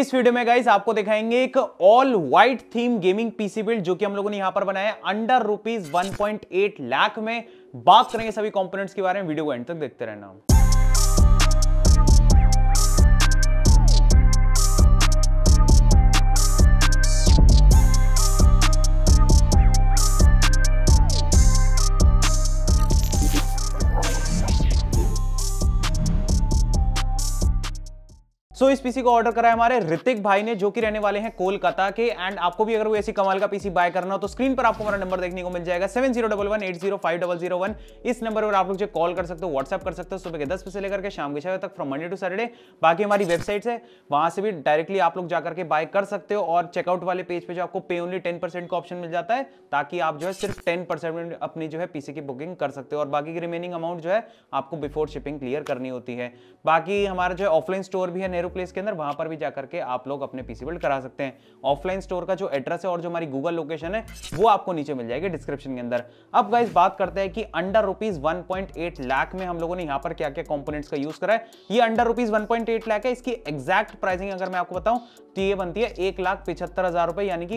इस वीडियो में गाइस आपको दिखाएंगे एक all white theme gaming PC build जो कि हम लोगों ने यहां पर बनाया है अंडर रुपीज एट लाख में बात करेंगे सभी कंपोनेंट्स के बारे में वीडियो को एंड तक देखते रहना सो so, इस पीसी को ऑर्डर करा है हमारे ऋतिक भाई ने जो कि रहने वाले हैं कोलकाता के एंड आपको भी अगर वो ऐसी कमाल का पीसी बाय करना हो तो स्क्रीन पर आपको हमारा नंबर देखने को मिल जाएगा seven zero double one eight zero five double zero one इस नंबर पर आप लोग जो कॉल कर सकते हो व्हाट्सअप कर सकते हो सुबह के दस बजे से लेकर के शाम के छह तक फ्रॉम मंडे टू सैटरडे बाकी हमारी वेबसाइट है वहां से भी डायरेक्टली आप लोग जाकर के बाय कर सकते हो और चेकआउट वाले पेज पे जो आपको पे ओनली टेन परसेंट का ऑप्शन मिल जाता है ताकि आप जो है सिर्फ टेन परसेंट अपनी जो है पीसी की बुकिंग कर सकते हो और बाकी की रिमेनिंग अमाउंट जो है आपको बिफोर शिपिंग क्लियर करनी होती है बाकी हमारा जो है ऑफलाइन स्टोर भी है नेहरू प्लेस के अंदर वहां पर भी जाकर के आप लोग अपने पीसी बिल्ड करा सकते हैं ऑफलाइन स्टोर का जो एड्रेस है और जो हमारी गूगल लोकेशन है वो आपको नीचे मिल जाएगी डिस्क्रिप्शन के अंदर अब गाइज बात करते हैं कि अंडर रुपीज वन लाख में हम लोगों ने यहाँ पर क्या क्या कॉम्पोनेट्स का यूज करा है ये अंडर रुपीज वन लाख है इसकी एक्जैक्ट प्राइसिंग अगर मैं आपको बताऊं तो ये बनती है एक लाख पिछहत्तर हजार रुपए यानी कि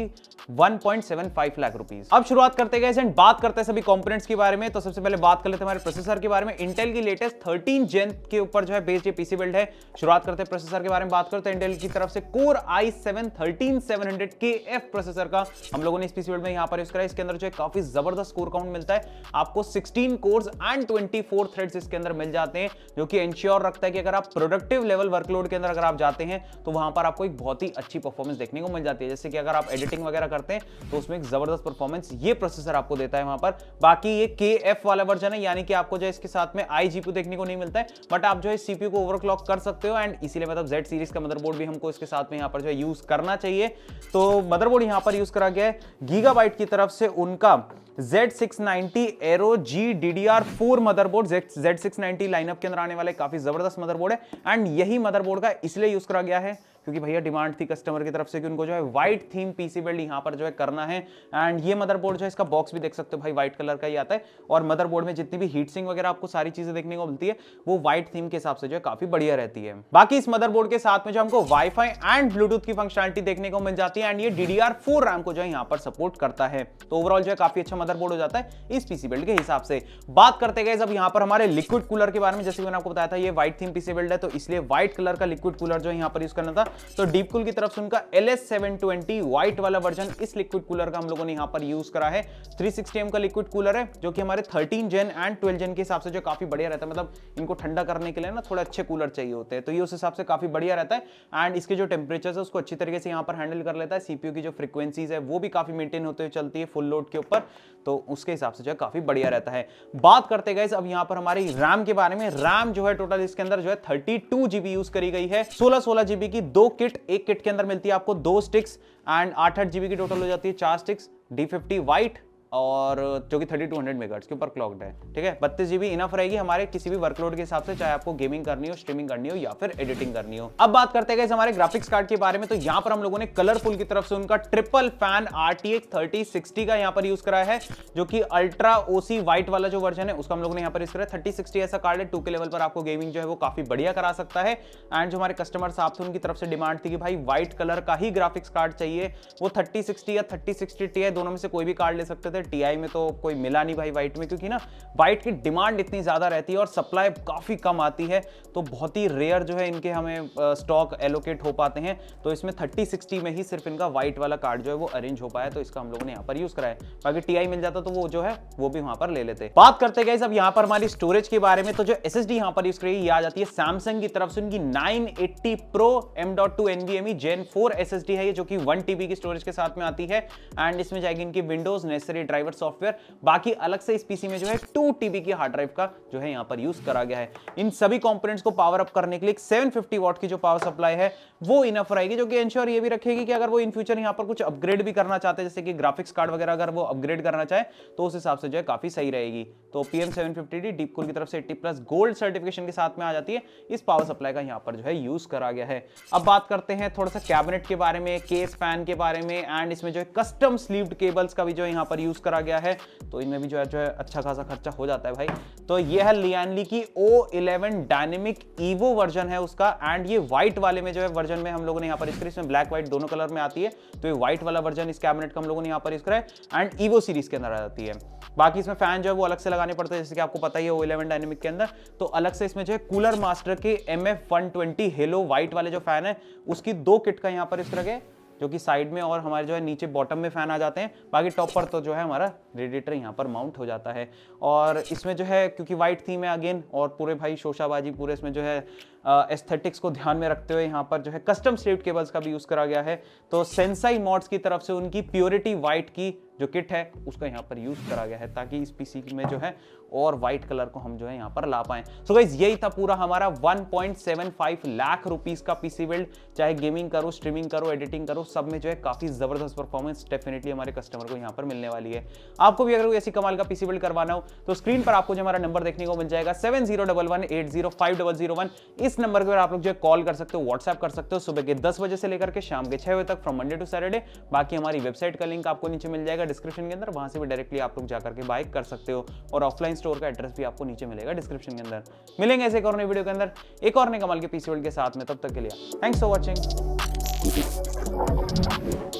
1.75 लाख रुपीस अब शुरुआत करते गए एंड बात करते हैं सभी कंपोनेंट्स के बारे में तो सबसे पहले बात कर लेते हैं हमारे प्रोसेसर के बारे में इंटेल की लेटेस्ट 13 जेन के ऊपर जो है बेस्ड ये पीसी बिल्ड है शुरुआत करते हैं प्रोसेसर प्रोसेसर के बारे में बात करते हैं इंटेल की तरफ से core i seven thirteen seven hundred K F processor का हम लोगों ने इस पीसी में यहाँ पर यूज करा इसके अंदर जो है काफी जबरदस्त कोर काउंट मिलता है आपको sixteen cores and twenty four threads इसके अंदर मिल जाते हैं जो कि इंश्योर रखता है कि अगर आप प्रोडक्टिव लेवल वर्कलोड के अंदर अगर आप जाते हैं तो वहां पर आपको एक बहुत ही अच्छी परफॉर्मेंस देखने को मिल जाती है जैसे कि अगर आप एडिटिंग वगैरह करते हैं तो उसमें एक जबरदस्त परफॉर्मेंस ये प्रोसेसर आपको देता है वहां पर बाकी ये के एफ वाला वर्जन है यानी कि आपको जो है इसके साथ में आई देखने को नहीं मिलता है बट आप जो है सीपीयू को ओवरक्लॉक कर सकते हो एंड इसीलिए मतलब Z सीरीज का मदरबोर्ड भी हमको इसके साथ में यहाँ पर जो है यूज़ करना चाहिए तो मदरबोर्ड यहाँ पर यूज़ करा गया है गीगाबाइट की तरफ से उनका Z690 Aero G DDR4 motherboard Z690 lineup के अंदर आने वाले काफी जबरदस्त मदरबोर्ड है एंड यही मदरबोर्ड का इसलिए यूज करा गया है क्योंकि भैया डिमांड थी कस्टमर की तरफ से कि उनको जो है व्हाइट थीम पीसी बिल्ड यहाँ पर जो है करना है एंड ये मदरबोर्ड जो है इसका बॉक्स भी देख सकते हो भाई व्हाइट कलर का ही आता है और मदरबोर्ड में जितनी भी हीट सिंग वगैरह आपको सारी चीजें देखने को मिलती है वो व्हाइट थीम के हिसाब से जो है काफी बढ़िया रहती है बाकी इस मदरबोर्ड के साथ में जो हमको वाईफाई एंड ब्लूटूथ की फंक्शनलिटी देखने को मिल जाती है एंड ये डी रैम को जो है यहाँ पर सपोर्ट करता है तो ओवरऑल जो है काफी अच्छा मदरबोर्ड हो जाता है इस पीसी बिल्ड के हिसाब से बात करते गए जब यहाँ पर हमारे लिक्विड कूलर के बारे में जैसे मैंने आपको बताया था ये व्हाइट थीम पीसी बिल्ड है तो इसलिए व्हाइट कलर का लिक्विड कूलर जो है यहाँ पर यूज करना था तो डीप कूल की तरफ से उनका L S seven twenty white वाला वर्जन इस लिक्विड कूलर का हम लोगों ने यहाँ पर यूज करा है थ्री सिक्सटी एम का लिक्विड कूलर है जो कि हमारे thirteen gen and twelve gen के हिसाब से जो काफी बढ़िया रहता है मतलब इनको ठंडा करने के लिए ना थोड़े अच्छे कूलर चाहिए होते हैं तो ये उस हिसाब से काफी बढ़िया रहता है एंड इसके जो टेम्परेचर है उसको अच्छी तरीके से यहाँ पर हैंडल कर लेता है सीपीयू की जो फ्रिक्वेंसीज है वो भी काफी मेंटेन होते हुए चलती है फुल लोड के ऊपर तो उसके हिसाब से जो है काफी बढ़िया रहता है बात करते गए अब यहाँ पर हमारी रैम के बारे में रैम जो है टोटल इसके अंदर जो है थर्टी टू जीबी यूज करी गई है सोलह सोलह जीबी की दो किट एक किट के अंदर मिलती है आपको दो स्टिक्स एंड आठ आठ जीबी की टोटल हो जाती है चार स्टिक्स डी फिफ्टी वाइट और जो कि थर्टी टू हंड्रेड मेगा के ऊपर क्लॉकड है ठीक है बत्तीस जीबी इनफ रहेगी हमारे किसी भी वर्कलोड के हिसाब से चाहे आपको गेमिंग करनी हो स्ट्रीमिंग करनी हो या फिर एडिटिंग करनी हो अब बात करते हैं हमारे ग्राफिक्स कार्ड के बारे में तो यहाँ पर हम लोगों ने कलरफुल की तरफ से उनका triple fan R T X thirty का यहाँ पर यूज कराया है जो कि अल्ट्रा ओसी व्हाइट वाला जो वर्जन है उसका हम लोगों ने यहाँ पर यूज कराया थर्टी सिक्सटी ऐसा कार्ड है टू के लेवल पर आपको गेमिंग जो है वो काफी बढ़िया करा सकता है एंड जो हमारे कस्टमर साहब थे उनकी तरफ से डिमांड थी कि भाई व्हाइट कलर का ही ग्राफिक्स कार्ड चाहिए वो थर्टी सिक्सटी या थर्टी सिक्सटी टी दोनों में से कोई भी कार्ड ले सकते थे थे हैं टीआई में तो कोई मिला नहीं भाई वाइट में क्योंकि ना वाइट की डिमांड इतनी ज़्यादा रहती है और सप्लाई काफ़ी कम आती है तो बहुत ही रेयर जो है इनके हमें स्टॉक एलोकेट हो पाते हैं तो इसमें थर्टी सिक्सटी में ही सिर्फ इनका वाइट वाला कार्ड जो है वो अरेंज हो पाया तो इसका हम लोगों ने यहाँ पर यूज़ कराया बाकी टी मिल जाता तो वो जो है वो भी वहाँ पर ले लेते बात करते गए सब यहाँ पर हमारी स्टोरेज के बारे में तो जो एस एस डी यहाँ पर यूज़ करिए आ जाती है सैमसंग की तरफ से उनकी nine eighty pro M dot two N B M है ये जो कि वन टीबी की स्टोरेज के साथ में आती है एंड इसमें जाएगी इनकी विंडोज नेसेसरी ड्राइवर सॉफ्टवेयर बाकी अलग से इस पीसी में जो है टू टीबी की हार्ड ड्राइव का जो है यहां पर यूज करा गया है इन सभी कॉम्पोनेट्स को पावर अप करने के लिए सेवन फिफ्टी वॉट की जो पावर सप्लाई है वो इनफ रहेगी जो कि एंश्योर ये भी रखेगी कि अगर वो इन फ्यूचर यहां पर कुछ अपग्रेड भी करना चाहते हैं जैसे कि ग्राफिक्स कार्ड वगैरह अगर वो अपग्रेड करना चाहे तो उस हिसाब से जो है काफी सही रहेगी तो पीएम सेवन फिफ्टी डी की तरफ से एट्टी प्लस गोल्ड सर्टिफिकेशन के साथ में आ जाती है इस पावर सप्लाई का यहाँ पर जो है यूज करा गया है अब बात करते हैं थोड़ा सा कैबिनेट के बारे में केस फैन के बारे में एंड इसमें जो है कस्टम स्लीव केबल्स का भी जो यहाँ पर यूज यूज़ करा गया है तो इनमें भी जो है जो है अच्छा खासा खर्चा हो जाता है भाई तो ये है लियानली की O eleven dynamic evo version है उसका एंड ये व्हाइट वाले में जो है वर्जन में हम लोगों ने यहाँ पर इसका इसमें ब्लैक व्हाइट दोनों कलर में आती है तो ये व्हाइट वाला वर्जन इस कैबिनेट का हम लोगों ने यहाँ पर यूज़ है एंड ईवो सीरीज के अंदर आ जाती है बाकी इसमें फैन जो है वो अलग से लगाने पड़ते हैं जैसे कि आपको पता ही है ओ इलेवन डायनेमिक के अंदर तो अलग से इसमें जो है कूलर मास्टर के M F one twenty halo white वाले जो फैन है उसकी दो किट का यहाँ पर इस तरह के जो कि साइड में और हमारे जो है नीचे बॉटम में फैन आ जाते हैं बाकी टॉप पर तो जो है हमारा रेडिएटर यहाँ पर माउंट हो जाता है और इसमें जो है क्योंकि वाइट थीम है अगेन और पूरे भाई शोशाबाजी पूरे इसमें जो है एस्थेटिक्स को ध्यान में रखते हुए यहाँ पर जो है कस्टम स्टेट केबल्स का भी यूज़ करा गया है तो सेंसाई मॉड्स की तरफ से उनकी प्योरिटी वाइट की जो किट है उसका यहाँ पर यूज करा गया है ताकि इस पीसी में जो है और व्हाइट कलर को हम जो है यहाँ पर ला पाए सो गाइज यही था पूरा हमारा 1.75 लाख रुपीस का पीसी बिल्ड चाहे गेमिंग करो स्ट्रीमिंग करो एडिटिंग करो सब में जो है काफी जबरदस्त परफॉर्मेंस डेफिनेटली हमारे कस्टमर को यहाँ पर मिलने वाली है आपको भी अगर ऐसी कमाल का पीसी बिल्ड करवाना हो तो स्क्रीन पर आपको जो हमारा नंबर देखने को मिल जाएगा seven zero double one eight zero five double zero one इस नंबर पर आप लोग जो है कॉल कर सकते हो व्हाट्सएप कर सकते हो सुबह के दस बजे से लेकर के शाम के छह बजे तक फ्रॉम मंडे टू सैटरडे बाकी हमारी वेबसाइट का लिंक आपको नीचे मिल जाएगा डिस्क्रिप्शन के अंदर वहाँ से भी डायरेक्टली आप लोग जाकर के बाइक कर सकते हो और ऑफलाइन स्टोर का एड्रेस भी आपको नीचे मिलेगा डिस्क्रिप्शन के अंदर मिलेंगे ऐसे एक और नई वीडियो के अंदर एक और नए कमाल के पीसी वर्ल्ड के साथ में तब तक के लिए थैंक्स फॉर वॉचिंग